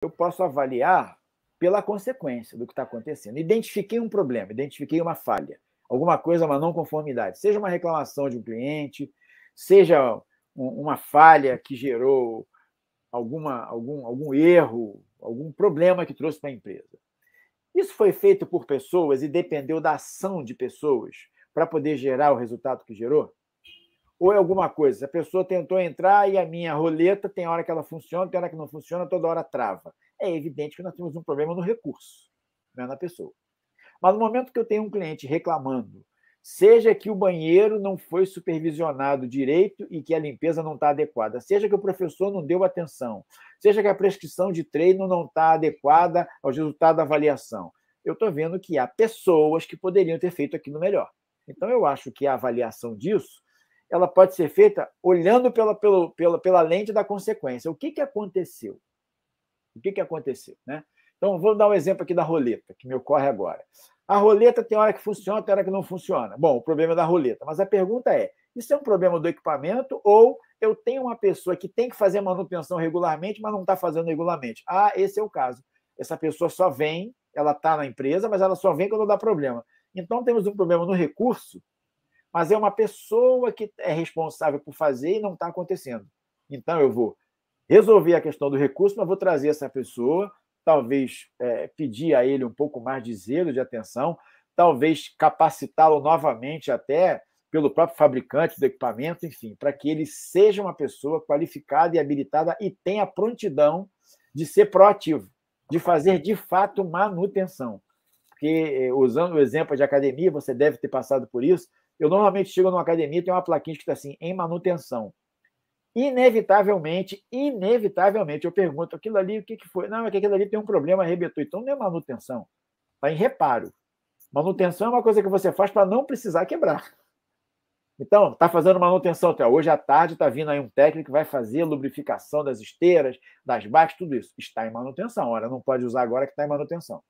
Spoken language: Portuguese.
eu posso avaliar pela consequência do que está acontecendo. Identifiquei um problema, identifiquei uma falha, alguma coisa, uma não conformidade, seja uma reclamação de um cliente, seja uma falha que gerou alguma, algum, algum erro, algum problema que trouxe para a empresa. Isso foi feito por pessoas e dependeu da ação de pessoas para poder gerar o resultado que gerou? ou é alguma coisa. A pessoa tentou entrar e a minha roleta tem hora que ela funciona, tem hora que não funciona, toda hora trava. É evidente que nós temos um problema no recurso, não é na pessoa. Mas no momento que eu tenho um cliente reclamando, seja que o banheiro não foi supervisionado direito e que a limpeza não está adequada, seja que o professor não deu atenção, seja que a prescrição de treino não está adequada ao resultado da avaliação, eu estou vendo que há pessoas que poderiam ter feito aquilo melhor. Então, eu acho que a avaliação disso ela pode ser feita olhando pela, pela, pela, pela lente da consequência. O que, que aconteceu? O que, que aconteceu? Né? Então, vou dar um exemplo aqui da roleta, que me ocorre agora. A roleta tem hora que funciona, tem hora que não funciona. Bom, o problema é da roleta. Mas a pergunta é: isso é um problema do equipamento ou eu tenho uma pessoa que tem que fazer manutenção regularmente, mas não está fazendo regularmente? Ah, esse é o caso. Essa pessoa só vem, ela está na empresa, mas ela só vem quando dá problema. Então, temos um problema no recurso mas é uma pessoa que é responsável por fazer e não está acontecendo. Então eu vou resolver a questão do recurso, mas vou trazer essa pessoa, talvez é, pedir a ele um pouco mais de zelo, de atenção, talvez capacitá-lo novamente até pelo próprio fabricante do equipamento, enfim, para que ele seja uma pessoa qualificada e habilitada e tenha prontidão de ser proativo, de fazer de fato manutenção. Porque, é, usando o exemplo de academia, você deve ter passado por isso, eu normalmente chego numa academia e tem uma plaquinha que está assim, em manutenção. Inevitavelmente, inevitavelmente, eu pergunto aquilo ali, o que, que foi? Não, é que aquilo ali tem um problema, arrebentou. Então não é manutenção, está em reparo. Manutenção é uma coisa que você faz para não precisar quebrar. Então, está fazendo manutenção. até hoje à tarde está vindo aí um técnico que vai fazer lubrificação das esteiras, das bikes, tudo isso. Está em manutenção. Ora, não pode usar agora que está em manutenção.